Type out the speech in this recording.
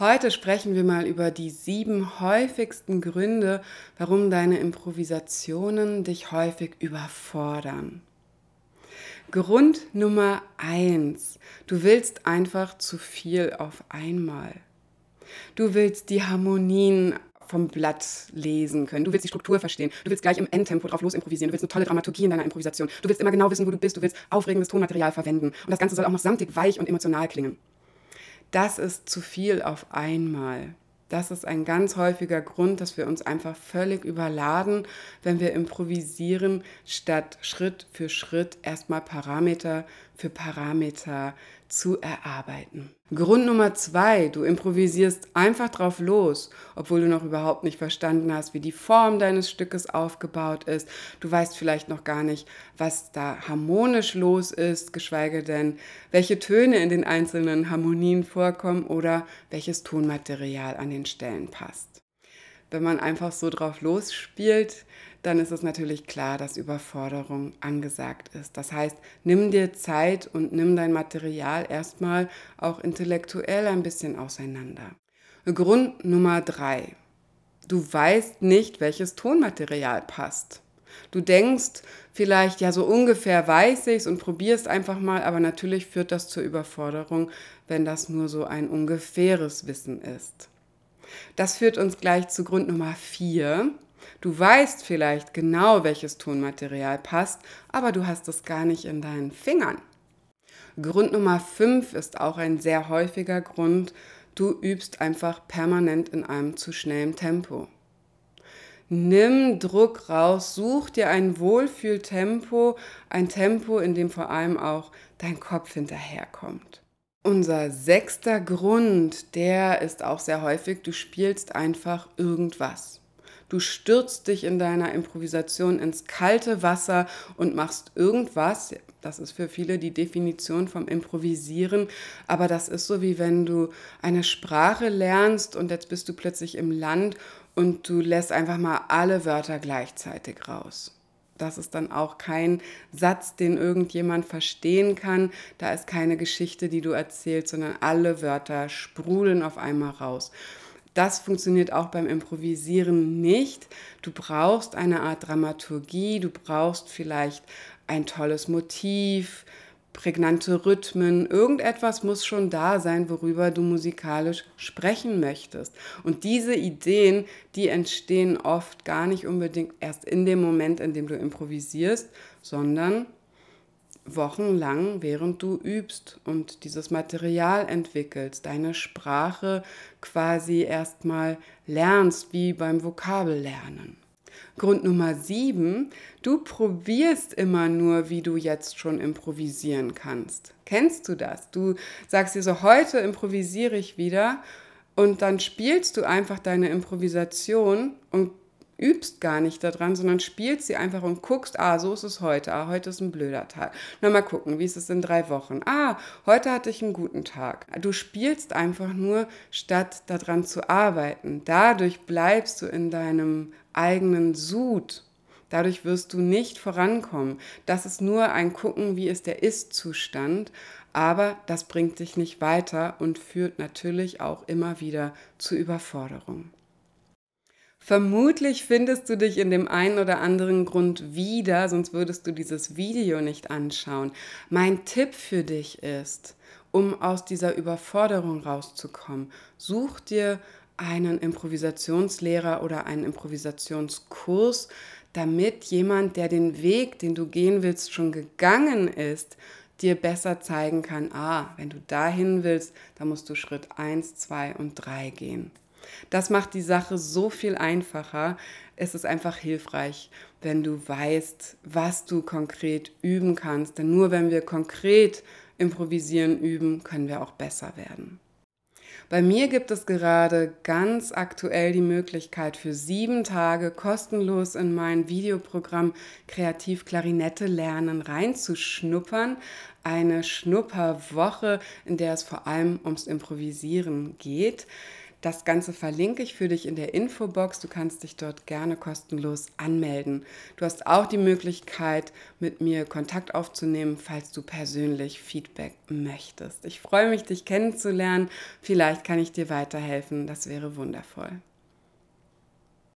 Heute sprechen wir mal über die sieben häufigsten Gründe, warum deine Improvisationen dich häufig überfordern. Grund Nummer eins: Du willst einfach zu viel auf einmal. Du willst die Harmonien vom Blatt lesen können. Du willst die Struktur verstehen. Du willst gleich im Endtempo drauf los improvisieren. Du willst eine tolle Dramaturgie in deiner Improvisation. Du willst immer genau wissen, wo du bist. Du willst aufregendes Tonmaterial verwenden. Und das Ganze soll auch noch samtig, weich und emotional klingen das ist zu viel auf einmal. Das ist ein ganz häufiger Grund, dass wir uns einfach völlig überladen, wenn wir improvisieren, statt Schritt für Schritt erstmal Parameter für Parameter zu erarbeiten. Grund Nummer zwei, du improvisierst einfach drauf los, obwohl du noch überhaupt nicht verstanden hast, wie die Form deines Stückes aufgebaut ist. Du weißt vielleicht noch gar nicht, was da harmonisch los ist, geschweige denn, welche Töne in den einzelnen Harmonien vorkommen oder welches Tonmaterial an den Stellen passt. Wenn man einfach so drauf losspielt, dann ist es natürlich klar, dass Überforderung angesagt ist. Das heißt, nimm dir Zeit und nimm dein Material erstmal auch intellektuell ein bisschen auseinander. Grund Nummer drei. Du weißt nicht, welches Tonmaterial passt. Du denkst vielleicht, ja, so ungefähr weiß ich es und probierst einfach mal, aber natürlich führt das zur Überforderung, wenn das nur so ein ungefähres Wissen ist. Das führt uns gleich zu Grund Nummer 4. Du weißt vielleicht genau, welches Tonmaterial passt, aber du hast es gar nicht in deinen Fingern. Grund Nummer 5 ist auch ein sehr häufiger Grund. Du übst einfach permanent in einem zu schnellen Tempo. Nimm Druck raus, such dir ein Wohlfühltempo, ein Tempo, in dem vor allem auch dein Kopf hinterherkommt. Unser sechster Grund, der ist auch sehr häufig, du spielst einfach irgendwas. Du stürzt dich in deiner Improvisation ins kalte Wasser und machst irgendwas. Das ist für viele die Definition vom Improvisieren, aber das ist so wie wenn du eine Sprache lernst und jetzt bist du plötzlich im Land und du lässt einfach mal alle Wörter gleichzeitig raus das ist dann auch kein Satz, den irgendjemand verstehen kann. Da ist keine Geschichte, die du erzählst, sondern alle Wörter sprudeln auf einmal raus. Das funktioniert auch beim Improvisieren nicht. Du brauchst eine Art Dramaturgie, du brauchst vielleicht ein tolles Motiv, prägnante Rhythmen, irgendetwas muss schon da sein, worüber du musikalisch sprechen möchtest. Und diese Ideen, die entstehen oft gar nicht unbedingt erst in dem Moment, in dem du improvisierst, sondern wochenlang, während du übst und dieses Material entwickelst, deine Sprache quasi erstmal lernst, wie beim Vokabellernen. Grund Nummer sieben, du probierst immer nur, wie du jetzt schon improvisieren kannst. Kennst du das? Du sagst dir so, heute improvisiere ich wieder und dann spielst du einfach deine Improvisation und übst gar nicht daran, sondern spielst sie einfach und guckst, ah, so ist es heute, ah, heute ist ein blöder Tag. Na, mal gucken, wie ist es in drei Wochen? Ah, heute hatte ich einen guten Tag. Du spielst einfach nur, statt daran zu arbeiten. Dadurch bleibst du in deinem eigenen Sud. Dadurch wirst du nicht vorankommen. Das ist nur ein Gucken, wie ist der Ist-Zustand, aber das bringt dich nicht weiter und führt natürlich auch immer wieder zu Überforderung. Vermutlich findest du dich in dem einen oder anderen Grund wieder, sonst würdest du dieses Video nicht anschauen. Mein Tipp für dich ist, um aus dieser Überforderung rauszukommen, such dir einen Improvisationslehrer oder einen Improvisationskurs, damit jemand, der den Weg, den du gehen willst, schon gegangen ist, dir besser zeigen kann, ah, wenn du dahin willst, dann musst du Schritt 1, 2 und 3 gehen. Das macht die Sache so viel einfacher. Es ist einfach hilfreich, wenn du weißt, was du konkret üben kannst. Denn nur wenn wir konkret improvisieren üben, können wir auch besser werden. Bei mir gibt es gerade ganz aktuell die Möglichkeit, für sieben Tage kostenlos in mein Videoprogramm Kreativ Klarinette lernen reinzuschnuppern. Eine Schnupperwoche, in der es vor allem ums Improvisieren geht. Das Ganze verlinke ich für dich in der Infobox. Du kannst dich dort gerne kostenlos anmelden. Du hast auch die Möglichkeit, mit mir Kontakt aufzunehmen, falls du persönlich Feedback möchtest. Ich freue mich, dich kennenzulernen. Vielleicht kann ich dir weiterhelfen. Das wäre wundervoll.